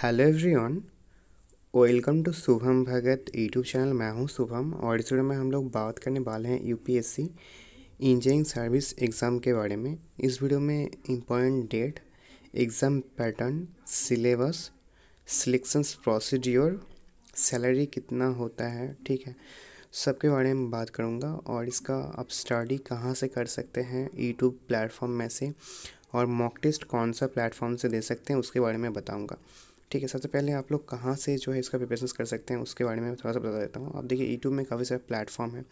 hello everyone welcome to Shubham Bhagat YouTube channel मैं हूं शुभम और इस वीडियो में हम लोग बात करने वाले हैं यूपीएससी इंजीनियरिंग सर्विस एग्ज़ाम के बारे में इस वीडियो में important date exam pattern syllabus selection procedure salary कितना होता है ठीक है सबके बारे में बात करूँगा और इसका आप स्टडी कहाँ से कर सकते हैं यूट्यूब प्लेटफॉर्म में से और मॉक टेस्ट कौन सा प्लेटफॉर्म से दे सकते हैं उसके बारे में बताऊँगा ठीक है सबसे पहले आप लोग कहाँ से जो है इसका प्रिपरेशन कर सकते हैं उसके बारे में थोड़ा सा बता देता हूँ आप देखिए यूट्यूब में काफ़ी सारे प्लेटफॉर्म है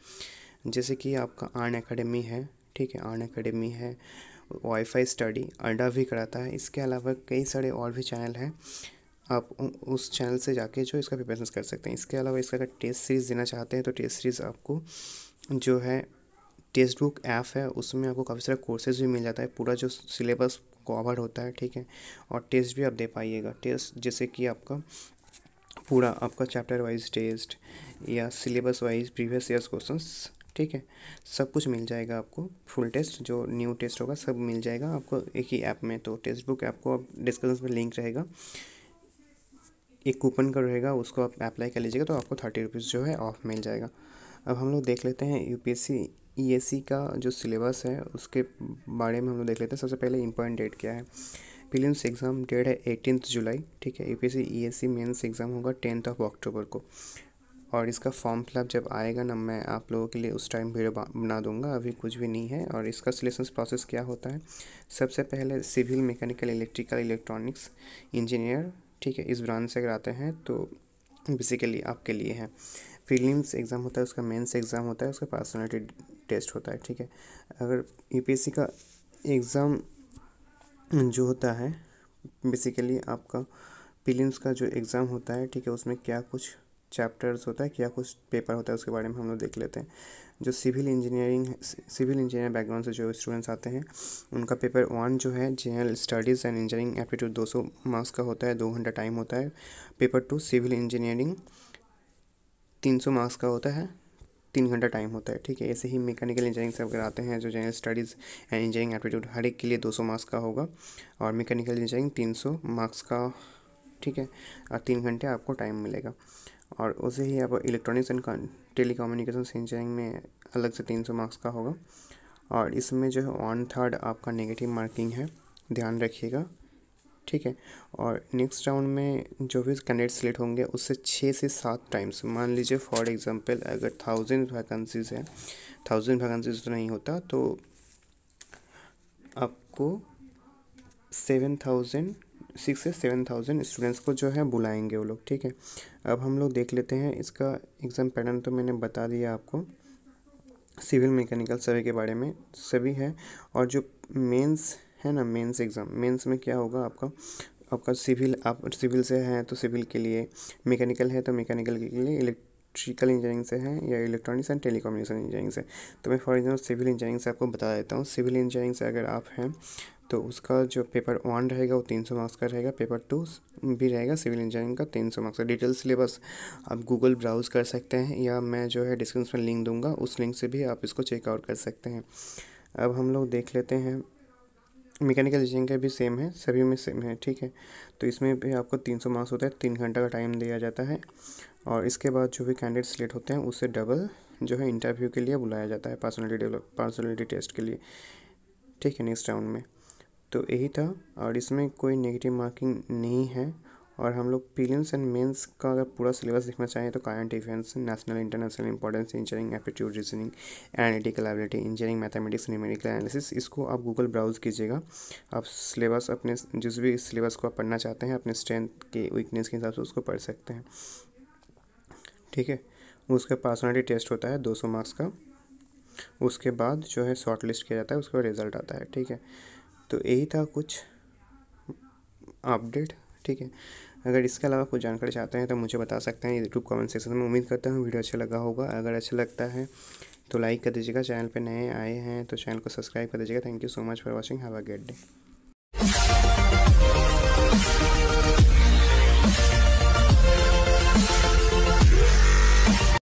जैसे कि आपका आर्न अकेडमी है ठीक है आर्न अकेडमी है वाईफाई स्टडी अंडा भी कराता है इसके अलावा कई सारे और भी चैनल हैं आप उस चैनल से जाके जो इसका प्रिपरेशन कर सकते हैं इसके अलावा इसका अगर टेस्ट सीरीज़ देना चाहते हैं तो टेस्ट सीरीज़ आपको जो है टेक्स्ट बुक ऐप है उसमें आपको काफ़ी सारा कोर्सेज भी मिल जाता है पूरा जो सिलेबस कवर होता है ठीक है और टेस्ट भी आप दे पाइएगा टेस्ट जैसे कि आपका पूरा आपका चैप्टर वाइज टेस्ट या syllabus wise previous years questions ठीक है सब कुछ मिल जाएगा आपको फुल टेस्ट जो न्यू टेस्ट होगा सब मिल जाएगा आपको एक ही ऐप में तो टेक्स्ट बुक ऐप को आप डिस्क्रिप्शन में लिंक रहेगा एक कूपन का रहेगा उसको आप अप्लाई कर लीजिएगा तो आपको थर्टी रुपीज़ जो है ऑफ मिल जाएगा अब हम लोग देख लेते हैं यूपीएससी ई e का जो सिलेबस है उसके बारे में हम लोग देख लेते हैं सबसे पहले इम्पोर्टेंट डेट क्या है प्रीलिम्स एग्ज़ाम डेट है एटीनथ जुलाई ठीक है UPSC P S C mains exam होगा टेंथ ऑफ अक्टूबर को और इसका फॉर्म फिलअप जब आएगा ना मैं आप लोगों के लिए उस टाइम वीडियो बना दूंगा अभी कुछ भी नहीं है और इसका सिलेक्शन प्रोसेस क्या होता है सबसे पहले civil mechanical electrical electronics engineer ठीक है इस ब्रांच से अगर आते हैं तो बेसिकली आपके लिए है प्रीलिम्स एग्ज़ाम होता है उसका मेंस एग्ज़ाम होता है उसका पर्सनलिटी टेस्ट होता है ठीक है अगर यूपीएससी e का एग्ज़ाम जो होता है बेसिकली आपका पिलियम्स का जो एग्ज़ाम होता है ठीक है उसमें क्या कुछ चैप्टर्स होता है क्या कुछ पेपर होता है उसके बारे में हम लोग देख लेते हैं जो civil engineering civil engineer background से जो स्टूडेंट्स आते हैं उनका पेपर वन जो है general studies and engineering aptitude सौ मार्क्स का होता है दो घंटा टाइम होता है पेपर टू सिविल इंजीनियरिंग सौ मार्क्स का होता है तीन घंटा टाइम होता है ठीक है ऐसे ही मैकेनिकल इंजीनियरिंग से अगर आते हैं जो general studies and engineering aptitude हर एक के लिए दो सौ मार्क्स का होगा और मैकेनिकल इंजीनियरिंग तीन सौ मार्क्स का ठीक है और तीन घंटे आपको टाइम मिलेगा और उसे ही आप electronics and telecommunication engineering में अलग से तीन सौ मार्क्स का होगा और इसमें जो है वन थर्ड आपका नेगेटिव मार्किंग है ध्यान रखिएगा ठीक है और नेक्स्ट राउंड में जो भी कैंडिडेट सेलेक्ट होंगे उससे छः से सात टाइम्स मान लीजिए फॉर एग्जांपल अगर थाउजेंड वैकेंसीज हैं थाउजेंड वैकेंसीज तो नहीं होता तो आपको सेवन थाउजेंड सिक्स से सेवन थाउजेंड स्टूडेंट्स को जो है बुलाएंगे वो लोग ठीक है अब हम लोग देख लेते हैं इसका एग्ज़ाम पैटर्न तो मैंने बता दिया आपको सिविल मैकेनिकल सर्वे के बारे में सभी है और जो मेंस है ना मेंस एग्ज़ाम मेंस में क्या होगा आपका आपका सिविल आप सिविल से हैं तो सिविल के लिए मैकेनिकल है तो मैकेनिकल के लिए इलेक्ट्रिकल इंजीनियरिंग से हैं या इलेक्ट्रॉनिक्स एंड टेलीकम्युनिकेशन इंजीनियरिंग से तो मैं फॉर एग्जाम्पल सिविल इंजीनियरिंग से आपको बता देता हूँ सिविल इंजीनियरिंग से अगर आप हैं तो उसका जो पेपर वन रहेगा वो तीन सौ मार्क्स का रहेगा पेपर टू भी रहेगा सिविल इंजीनियरिंग का तीन सौ मार्क्स का डिटेल सिलेबस आप गूगल ब्राउज़ कर सकते हैं या मैं जो है डिस्क्रिप्शन में लिंक दूंगा उस लिंक से भी आप इसको चेकआउट कर सकते हैं अब हम लोग देख लेते हैं मैकेनिकल इंजीनियरिंग का भी सेम है सभी में सेम है ठीक है तो इसमें भी आपको तीन सौ मार्क्स होता है तीन घंटा का टाइम दिया जाता है और इसके बाद जो भी कैंडिडेट सेलेक्ट होते हैं उससे डबल जो है इंटरव्यू के लिए बुलाया जाता है पर्सनलिटी डेवलप पर्सनलिटी टेस्ट के लिए ठीक है नेक्स्ट राउंड में तो यही था और इसमें कोई नेगेटिव मार्किंग नहीं है और हम लोग प्रीलिम्स एंड मेंस का अगर पूरा सिलेबस देखना चाहें तो current events national international importance engineering aptitude reasoning analytical ability engineering mathematics numerical analysis इसको आप गूगल ब्राउज कीजिएगा आप सिलेबस अपने जिस भी सिलेबस को आप पढ़ना चाहते हैं अपने स्ट्रेंथ के वीकनेस के हिसाब से उसको पढ़ सकते हैं ठीक है उसका पर्सनलिटी टेस्ट होता है दो सौ मार्क्स का उसके बाद जो है शॉर्ट लिस्ट किया जाता है उसका रिज़ल्ट आता है ठीक है तो यही था कुछ अपडेट ठीक है अगर इसके अलावा कुछ जानकारी चाहते हैं तो मुझे बता सकते हैं यूट्यूब कमेंट सेक्शन में उम्मीद करता हूँ वीडियो अच्छा लगा होगा अगर अच्छा लगता है तो लाइक कर दीजिएगा चैनल पर नए आए हैं तो चैनल को सब्सक्राइब कर दीजिएगा thank you so much for watching have a good day